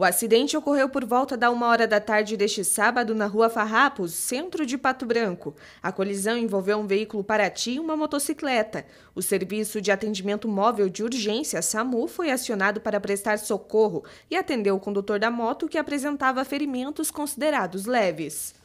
O acidente ocorreu por volta da uma hora da tarde deste sábado na rua Farrapos, centro de Pato Branco. A colisão envolveu um veículo Parati e uma motocicleta. O serviço de atendimento móvel de urgência, SAMU, foi acionado para prestar socorro e atendeu o condutor da moto que apresentava ferimentos considerados leves.